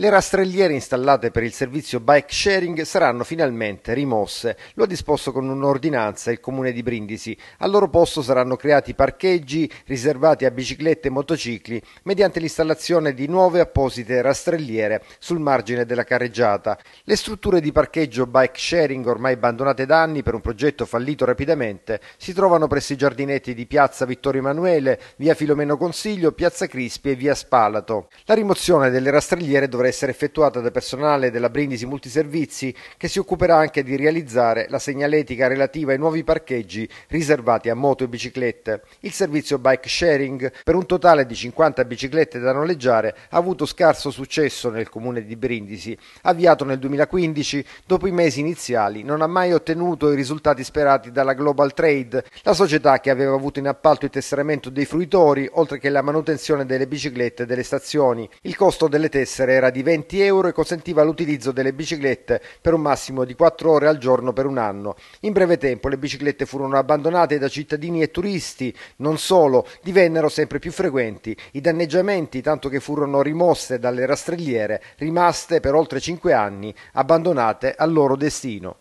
Le rastrelliere installate per il servizio bike sharing saranno finalmente rimosse, lo ha disposto con un'ordinanza il comune di Brindisi. Al loro posto saranno creati parcheggi riservati a biciclette e motocicli mediante l'installazione di nuove apposite rastrelliere sul margine della carreggiata. Le strutture di parcheggio bike sharing ormai abbandonate da anni per un progetto fallito rapidamente si trovano presso i giardinetti di Piazza Vittorio Emanuele, Via Filomeno Consiglio, Piazza Crispi e Via Spalato. La rimozione delle rastrelliere dovrebbe dovrà essere effettuata da personale della Brindisi Multiservizi che si occuperà anche di realizzare la segnaletica relativa ai nuovi parcheggi riservati a moto e biciclette. Il servizio bike sharing per un totale di 50 biciclette da noleggiare ha avuto scarso successo nel comune di Brindisi. Avviato nel 2015, dopo i mesi iniziali non ha mai ottenuto i risultati sperati dalla Global Trade, la società che aveva avuto in appalto il tesseramento dei fruitori oltre che la manutenzione delle biciclette delle stazioni. Il costo delle tessere era di di 20 euro e consentiva l'utilizzo delle biciclette per un massimo di 4 ore al giorno per un anno. In breve tempo le biciclette furono abbandonate da cittadini e turisti, non solo, divennero sempre più frequenti i danneggiamenti, tanto che furono rimosse dalle rastrelliere, rimaste per oltre 5 anni abbandonate al loro destino.